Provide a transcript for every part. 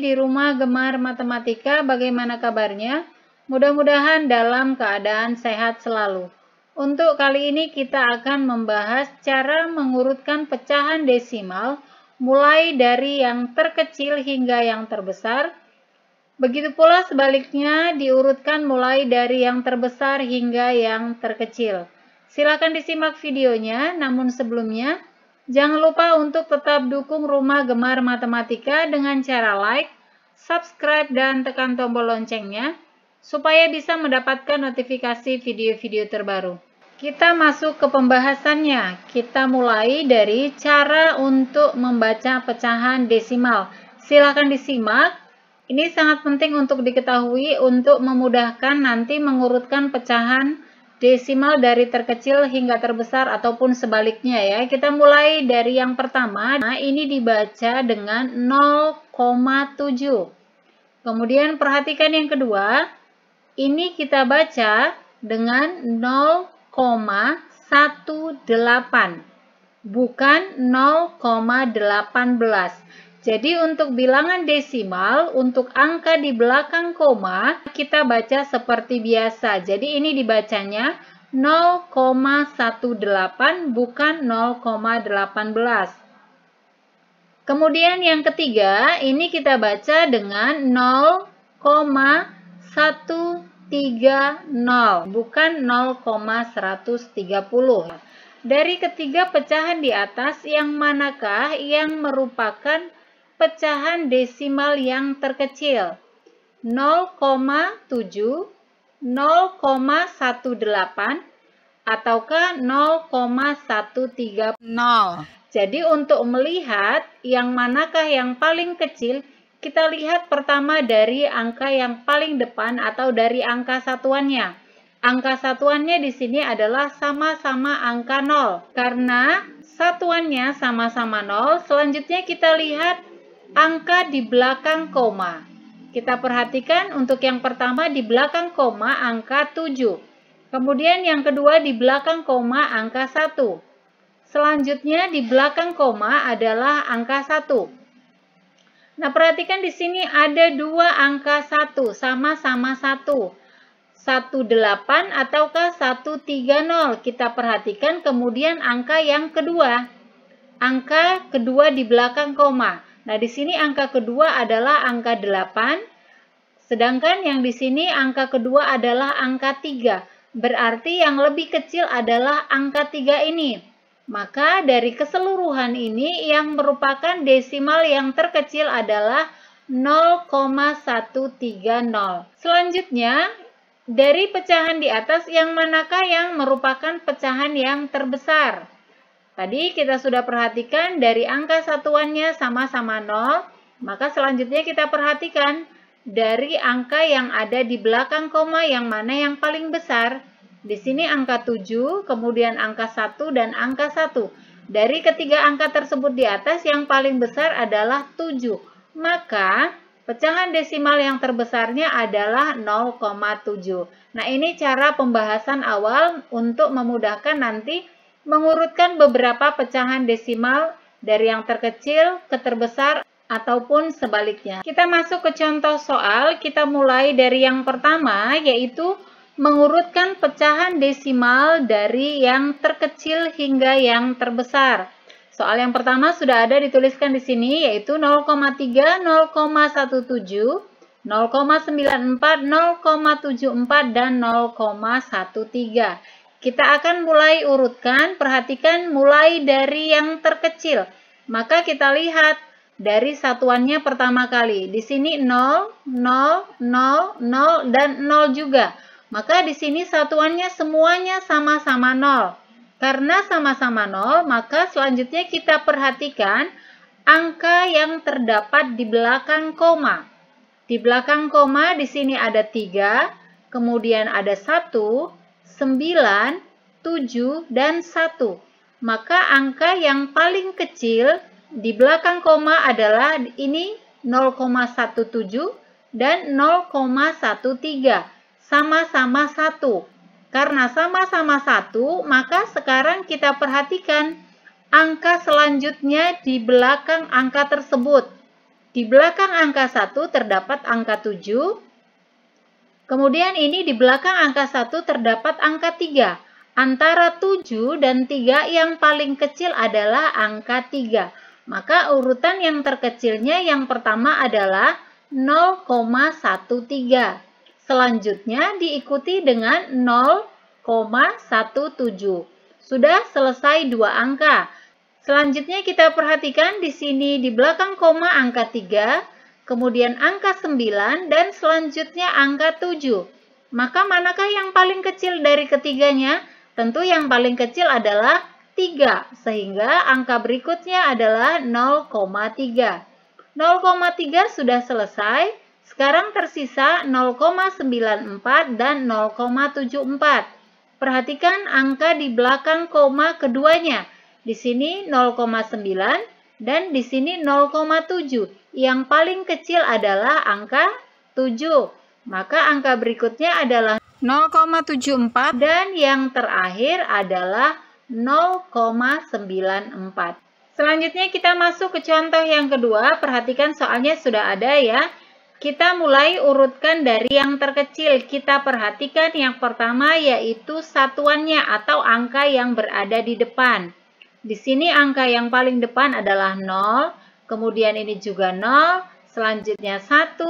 di rumah gemar matematika bagaimana kabarnya? Mudah-mudahan dalam keadaan sehat selalu. Untuk kali ini kita akan membahas cara mengurutkan pecahan desimal mulai dari yang terkecil hingga yang terbesar. Begitu pula sebaliknya diurutkan mulai dari yang terbesar hingga yang terkecil. Silakan disimak videonya, namun sebelumnya Jangan lupa untuk tetap dukung Rumah Gemar Matematika dengan cara like, subscribe, dan tekan tombol loncengnya supaya bisa mendapatkan notifikasi video-video terbaru. Kita masuk ke pembahasannya. Kita mulai dari cara untuk membaca pecahan desimal. Silakan disimak. Ini sangat penting untuk diketahui untuk memudahkan nanti mengurutkan pecahan desimal dari terkecil hingga terbesar ataupun sebaliknya ya. Kita mulai dari yang pertama. Nah, ini dibaca dengan 0,7. Kemudian perhatikan yang kedua. Ini kita baca dengan 0,18 bukan 0,18. Jadi untuk bilangan desimal, untuk angka di belakang koma, kita baca seperti biasa. Jadi ini dibacanya 0,18 bukan 0,18. Kemudian yang ketiga, ini kita baca dengan 0,130 bukan 0,130. Dari ketiga pecahan di atas, yang manakah yang merupakan pecahan desimal yang terkecil 0,7, 0,18 ataukah 0,130. Jadi untuk melihat yang manakah yang paling kecil, kita lihat pertama dari angka yang paling depan atau dari angka satuannya. Angka satuannya di sini adalah sama-sama angka 0. Karena satuannya sama-sama 0, selanjutnya kita lihat angka di belakang koma. Kita perhatikan untuk yang pertama di belakang koma angka 7. Kemudian yang kedua di belakang koma angka 1. Selanjutnya di belakang koma adalah angka 1. Nah, perhatikan di sini ada dua angka 1, sama-sama 1. 18 ataukah 130. Kita perhatikan kemudian angka yang kedua. Angka kedua di belakang koma. Nah, di sini angka kedua adalah angka 8, sedangkan yang di sini angka kedua adalah angka 3. Berarti yang lebih kecil adalah angka 3 ini. Maka dari keseluruhan ini yang merupakan desimal yang terkecil adalah 0,130. Selanjutnya, dari pecahan di atas yang manakah yang merupakan pecahan yang terbesar? Tadi kita sudah perhatikan dari angka satuannya sama-sama 0, maka selanjutnya kita perhatikan dari angka yang ada di belakang koma yang mana yang paling besar. Di sini angka 7, kemudian angka 1 dan angka 1. Dari ketiga angka tersebut di atas yang paling besar adalah 7. Maka pecahan desimal yang terbesarnya adalah 0,7. Nah ini cara pembahasan awal untuk memudahkan nanti mengurutkan beberapa pecahan desimal dari yang terkecil ke terbesar ataupun sebaliknya. Kita masuk ke contoh soal, kita mulai dari yang pertama yaitu mengurutkan pecahan desimal dari yang terkecil hingga yang terbesar. Soal yang pertama sudah ada dituliskan di sini yaitu 0,3, 0,17, 0,94, 0,74, dan 0,13. Kita akan mulai urutkan, perhatikan mulai dari yang terkecil. Maka kita lihat dari satuannya pertama kali. Di sini 0, 0, 0, 0, dan 0 juga. Maka di sini satuannya semuanya sama-sama 0. Karena sama-sama 0, maka selanjutnya kita perhatikan angka yang terdapat di belakang koma. Di belakang koma di sini ada 3, kemudian ada 1, 9, 7, dan 1. Maka angka yang paling kecil di belakang koma adalah ini 0,17 dan 0,13. Sama-sama 1. Karena sama-sama 1, maka sekarang kita perhatikan angka selanjutnya di belakang angka tersebut. Di belakang angka 1 terdapat angka 7, Kemudian ini di belakang angka 1 terdapat angka 3. Antara 7 dan 3 yang paling kecil adalah angka 3. Maka urutan yang terkecilnya yang pertama adalah 0,13. Selanjutnya diikuti dengan 0,17. Sudah selesai dua angka. Selanjutnya kita perhatikan di sini di belakang koma angka 3 kemudian angka 9, dan selanjutnya angka 7. Maka manakah yang paling kecil dari ketiganya? Tentu yang paling kecil adalah 3, sehingga angka berikutnya adalah 0,3. 0,3 sudah selesai, sekarang tersisa 0,94 dan 0,74. Perhatikan angka di belakang koma keduanya. Di sini 0,9, dan di sini 0,7. Yang paling kecil adalah angka 7. Maka angka berikutnya adalah 0,74 dan yang terakhir adalah 0,94. Selanjutnya kita masuk ke contoh yang kedua. Perhatikan soalnya sudah ada ya. Kita mulai urutkan dari yang terkecil. Kita perhatikan yang pertama yaitu satuannya atau angka yang berada di depan. Di sini angka yang paling depan adalah 0, kemudian ini juga 0, selanjutnya 1,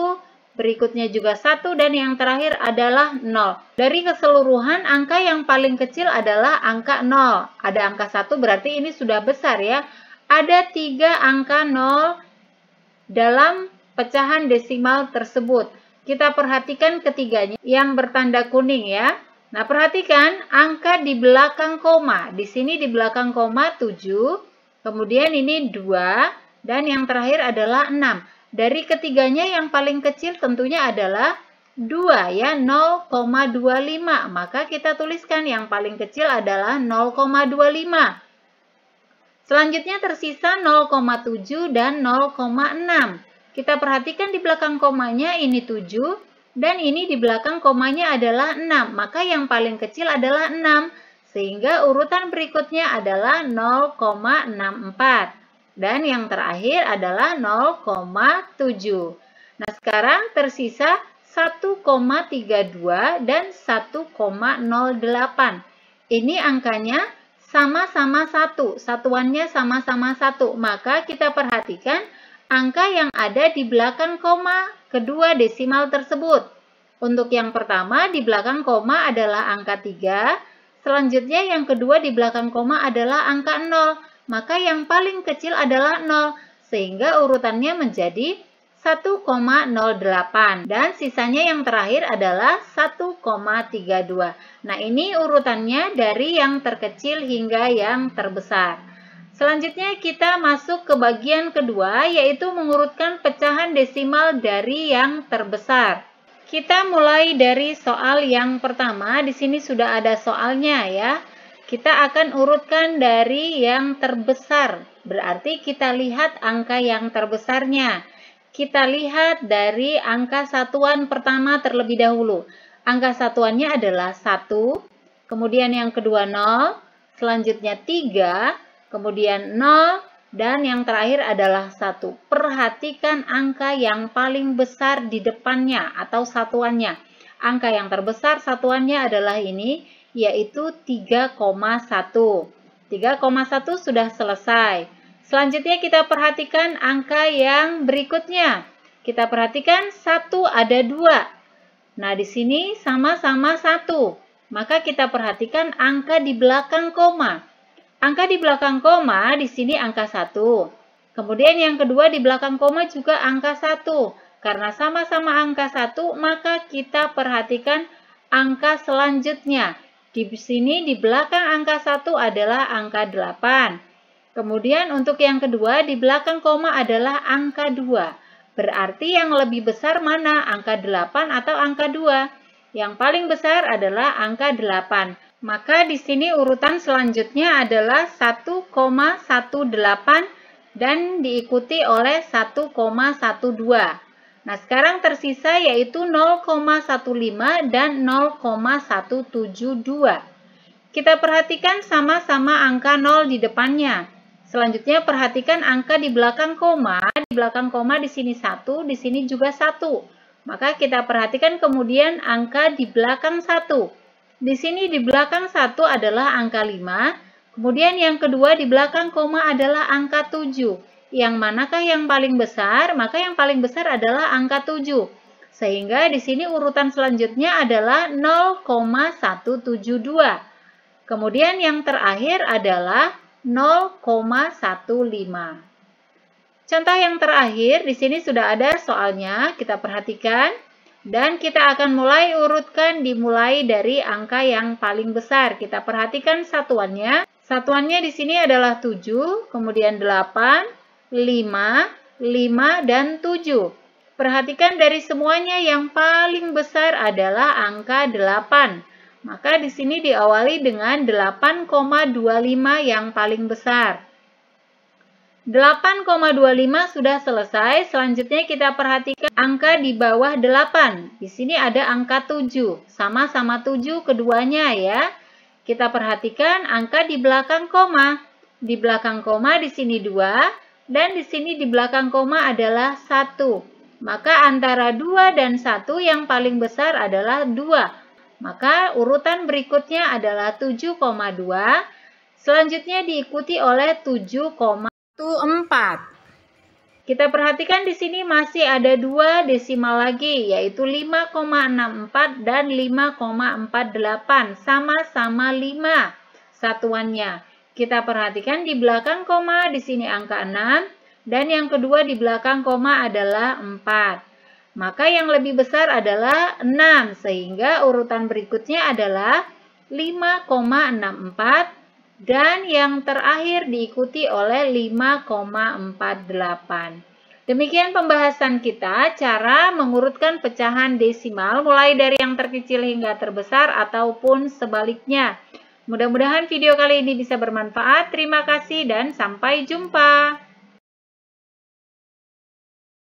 berikutnya juga 1, dan yang terakhir adalah 0. Dari keseluruhan, angka yang paling kecil adalah angka 0. Ada angka 1 berarti ini sudah besar ya. Ada 3 angka 0 dalam pecahan desimal tersebut. Kita perhatikan ketiganya yang bertanda kuning ya. Nah, perhatikan angka di belakang koma. Di sini di belakang koma 7, kemudian ini 2, dan yang terakhir adalah 6. Dari ketiganya yang paling kecil tentunya adalah 2 ya, 0,25. Maka kita tuliskan yang paling kecil adalah 0,25. Selanjutnya tersisa 0,7 dan 0,6. Kita perhatikan di belakang komanya ini 7, dan ini di belakang komanya adalah 6, maka yang paling kecil adalah 6, sehingga urutan berikutnya adalah 0,64, dan yang terakhir adalah 0,7. Nah, sekarang tersisa 1,32 dan 1,08. Ini angkanya sama-sama 1, satuannya sama-sama 1, maka kita perhatikan angka yang ada di belakang koma kedua desimal tersebut. Untuk yang pertama, di belakang koma adalah angka 3, selanjutnya yang kedua di belakang koma adalah angka 0, maka yang paling kecil adalah 0, sehingga urutannya menjadi 1,08 dan sisanya yang terakhir adalah 1,32. Nah, ini urutannya dari yang terkecil hingga yang terbesar. Selanjutnya kita masuk ke bagian kedua yaitu mengurutkan pecahan desimal dari yang terbesar. Kita mulai dari soal yang pertama, di sini sudah ada soalnya ya. Kita akan urutkan dari yang terbesar, berarti kita lihat angka yang terbesarnya. Kita lihat dari angka satuan pertama terlebih dahulu. Angka satuannya adalah 1, kemudian yang kedua 0, selanjutnya 3, kemudian 0, dan yang terakhir adalah 1. Perhatikan angka yang paling besar di depannya atau satuannya. Angka yang terbesar satuannya adalah ini, yaitu 3,1. 3,1 sudah selesai. Selanjutnya kita perhatikan angka yang berikutnya. Kita perhatikan 1 ada 2. Nah, di sini sama-sama 1. Maka kita perhatikan angka di belakang koma. Angka di belakang koma di sini angka 1. Kemudian yang kedua di belakang koma juga angka 1. Karena sama-sama angka 1, maka kita perhatikan angka selanjutnya. Di sini di belakang angka 1 adalah angka 8. Kemudian untuk yang kedua di belakang koma adalah angka 2. Berarti yang lebih besar mana? Angka 8 atau angka 2? Yang paling besar adalah angka 8. Maka di sini urutan selanjutnya adalah 1,18 dan diikuti oleh 1,12. Nah, sekarang tersisa yaitu 0,15 dan 0,172. Kita perhatikan sama-sama angka 0 di depannya. Selanjutnya perhatikan angka di belakang koma. Di belakang koma di sini 1, di sini juga 1. Maka kita perhatikan kemudian angka di belakang 1. Di sini di belakang satu adalah angka 5, kemudian yang kedua di belakang koma adalah angka 7. Yang manakah yang paling besar? Maka yang paling besar adalah angka 7. Sehingga di sini urutan selanjutnya adalah 0,172. Kemudian yang terakhir adalah 0,15. Contoh yang terakhir, di sini sudah ada soalnya, kita perhatikan. Dan kita akan mulai urutkan dimulai dari angka yang paling besar. Kita perhatikan satuannya. Satuannya di sini adalah 7, kemudian 8, 5, 5, dan 7. Perhatikan dari semuanya yang paling besar adalah angka 8. Maka di sini diawali dengan 8,25 yang paling besar. 8,25 sudah selesai. Selanjutnya kita perhatikan angka di bawah 8. Di sini ada angka 7. Sama-sama 7 keduanya ya. Kita perhatikan angka di belakang koma. Di belakang koma di sini 2 dan di sini di belakang koma adalah 1. Maka antara 2 dan 1 yang paling besar adalah 2. Maka urutan berikutnya adalah 7,2. Selanjutnya diikuti oleh 7, satu empat. Kita perhatikan di sini masih ada dua desimal lagi, yaitu 5,64 dan 5,48, sama-sama 5 satuannya. Kita perhatikan di belakang koma, di sini angka 6, dan yang kedua di belakang koma adalah 4. Maka yang lebih besar adalah 6, sehingga urutan berikutnya adalah 5,64, dan yang terakhir diikuti oleh 5,48. Demikian pembahasan kita cara mengurutkan pecahan desimal mulai dari yang terkecil hingga terbesar ataupun sebaliknya. Mudah-mudahan video kali ini bisa bermanfaat. Terima kasih dan sampai jumpa.